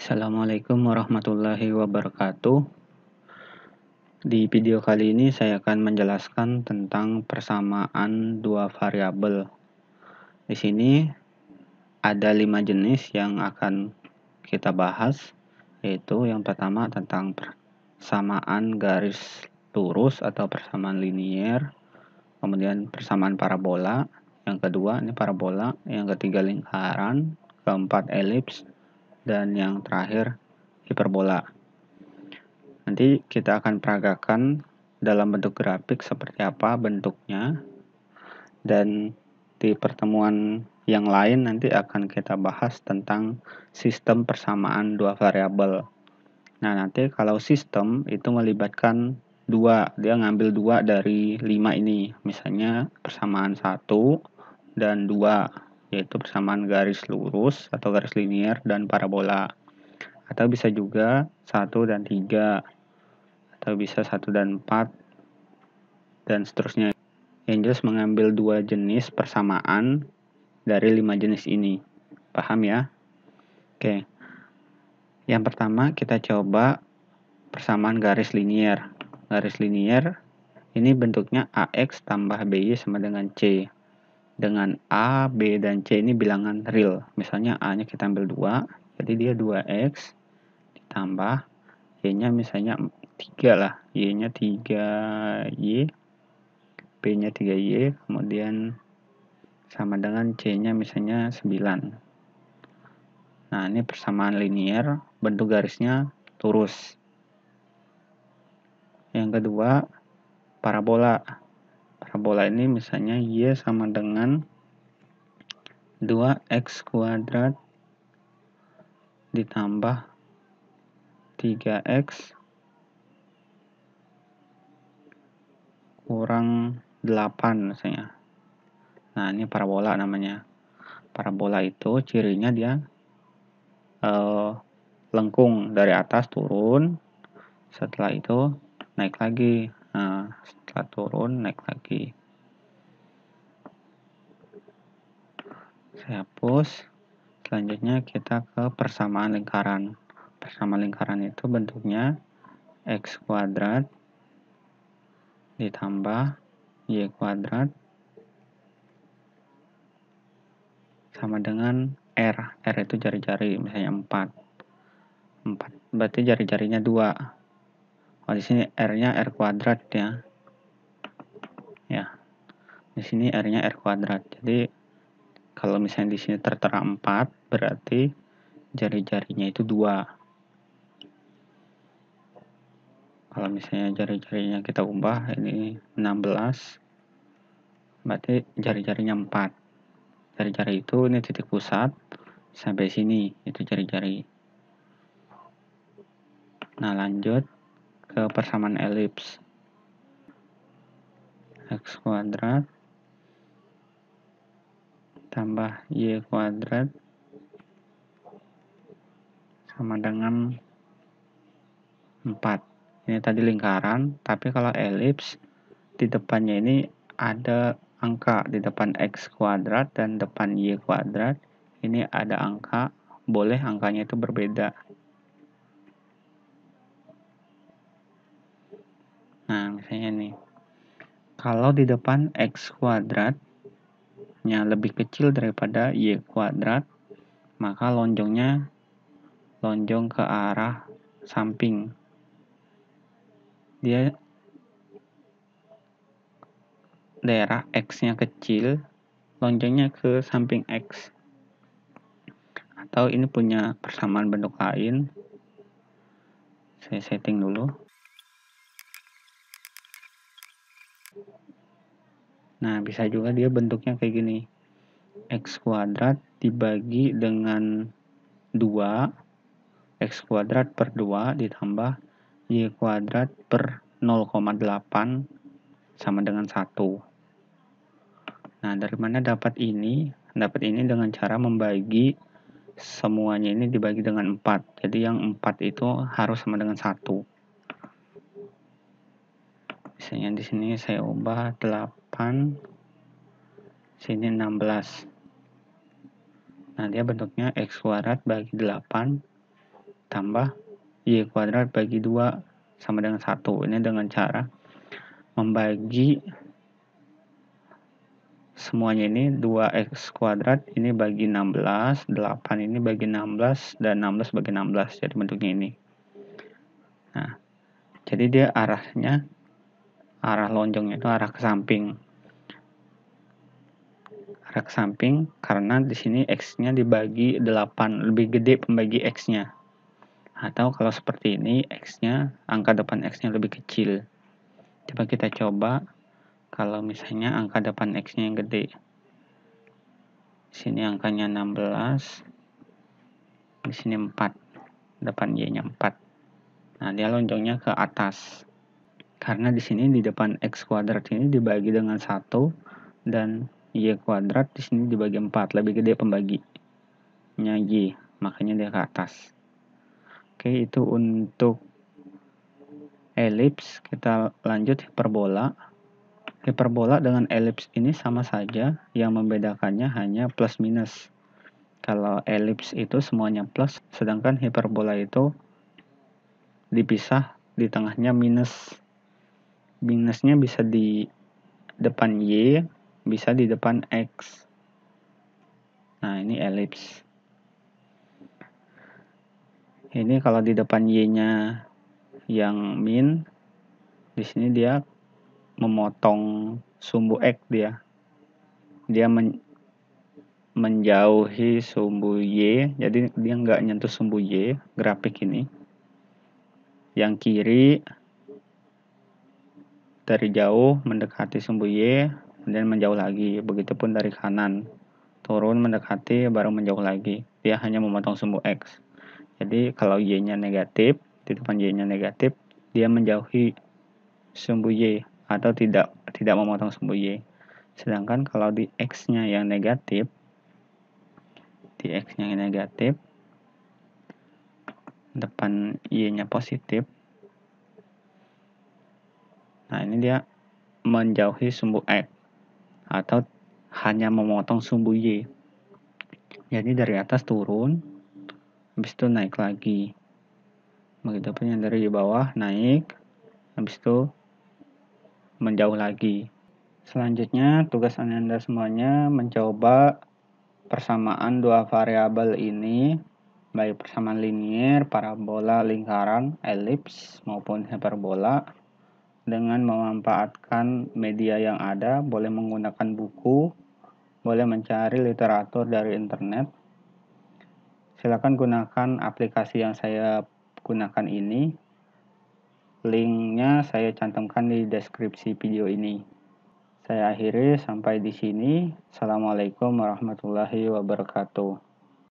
Assalamualaikum warahmatullahi wabarakatuh. Di video kali ini saya akan menjelaskan tentang persamaan dua variabel. Di sini ada lima jenis yang akan kita bahas, yaitu yang pertama tentang persamaan garis lurus atau persamaan linier, kemudian persamaan parabola, yang kedua ini parabola, yang ketiga lingkaran, keempat elips, dan yang terakhir hiperbola. Nanti kita akan peragakan dalam bentuk grafik seperti apa bentuknya dan di pertemuan yang lain nanti akan kita bahas tentang sistem persamaan dua variabel. Nah, nanti kalau sistem itu melibatkan dua, dia ngambil dua dari lima ini. Misalnya persamaan satu dan dua yaitu persamaan garis lurus atau garis linier dan parabola. Atau bisa juga 1 dan 3, atau bisa 1 dan 4, dan seterusnya. Angels mengambil dua jenis persamaan dari lima jenis ini. Paham ya? Oke. Yang pertama kita coba persamaan garis linier. Garis linier ini bentuknya AX tambah BY sama dengan C dengan A, B, dan C ini bilangan real. Misalnya A-nya kita ambil 2, jadi dia 2X ditambah Y-nya misalnya 3 lah. Y-nya 3Y, B-nya 3Y, kemudian sama dengan C-nya misalnya 9. Nah, ini persamaan linier, bentuk garisnya lurus. Yang kedua, parabola parabola ini misalnya Y sama dengan 2x kuadrat ditambah 3x kurang 8 misalnya. Nah, ini parabola namanya. Parabola itu cirinya dia eh, lengkung dari atas turun, setelah itu naik lagi nah setelah turun naik lagi saya hapus selanjutnya kita ke persamaan lingkaran persamaan lingkaran itu bentuknya x kuadrat ditambah y kuadrat sama dengan r r itu jari-jari misalnya 4 4 berarti jari-jarinya 2 kalau oh, di sini r-nya r kuadrat ya ya di sini r-nya r kuadrat jadi kalau misalnya di sini tertera 4 berarti jari-jarinya itu dua kalau misalnya jari-jarinya kita ubah ini 16 berarti jari-jarinya 4 jari-jari itu ini titik pusat sampai sini itu jari-jari nah lanjut ke persamaan elips x kuadrat tambah y kuadrat sama dengan 4 ini tadi lingkaran tapi kalau elips di depannya ini ada angka di depan x kuadrat dan depan y kuadrat ini ada angka boleh angkanya itu berbeda Nah, misalnya nih. Kalau di depan x kuadratnya lebih kecil daripada y kuadrat, maka lonjongnya lonjong ke arah samping. Dia daerah x-nya kecil, lonjongnya ke samping x. Atau ini punya persamaan bentuk lain. Saya setting dulu. Nah, bisa juga dia bentuknya kayak gini. X kuadrat dibagi dengan 2. X kuadrat per 2 ditambah Y kuadrat per 0,8 sama dengan 1. Nah, dari mana dapat ini? Dapat ini dengan cara membagi semuanya ini dibagi dengan 4. Jadi yang 4 itu harus sama dengan 1. Misalnya di sini saya ubah 8 8 sini 16 nah dia bentuknya x kuadrat bagi 8 tambah y kuadrat bagi 2 sama dengan 1 ini dengan cara membagi semuanya ini 2x kuadrat ini bagi 16 8 ini bagi 16 dan 16 bagi 16 jadi bentuknya ini nah jadi dia arahnya arah lonjongnya itu arah ke samping arah ke samping karena di sini x-nya dibagi 8 lebih gede pembagi x-nya atau kalau seperti ini x-nya angka depan x-nya lebih kecil coba kita coba kalau misalnya angka depan x-nya yang gede di sini angkanya 16 di sini 4 depan y-nya 4 nah dia lonjongnya ke atas karena di sini di depan x kuadrat ini dibagi dengan satu dan y kuadrat di sini dibagi 4 lebih gede pembaginya y makanya dia ke atas oke itu untuk elips kita lanjut hiperbola hiperbola dengan elips ini sama saja yang membedakannya hanya plus minus kalau elips itu semuanya plus sedangkan hiperbola itu dipisah di tengahnya minus minusnya bisa di depan Y, bisa di depan X. Nah, ini elips. Ini kalau di depan Y-nya yang min, di sini dia memotong sumbu X dia. Dia men menjauhi sumbu Y, jadi dia nggak nyentuh sumbu Y, grafik ini. Yang kiri dari jauh mendekati sumbu Y, kemudian menjauh lagi. Begitupun dari kanan, turun mendekati baru menjauh lagi. Dia hanya memotong sumbu X. Jadi kalau Y-nya negatif, titipan Y-nya negatif, dia menjauhi sumbu Y atau tidak tidak memotong sumbu Y. Sedangkan kalau di X-nya yang negatif, di X-nya yang negatif, depan Y-nya positif, Nah, ini dia menjauhi sumbu X e atau hanya memotong sumbu Y. Jadi dari atas turun, habis itu naik lagi. Begitu pun yang dari bawah naik, habis itu menjauh lagi. Selanjutnya, tugas Anda semuanya mencoba persamaan dua variabel ini baik persamaan linier, parabola, lingkaran, elips maupun hiperbola dengan memanfaatkan media yang ada, boleh menggunakan buku, boleh mencari literatur dari internet. Silakan gunakan aplikasi yang saya gunakan ini. Linknya saya cantumkan di deskripsi video ini. Saya akhiri sampai di sini. Assalamualaikum warahmatullahi wabarakatuh.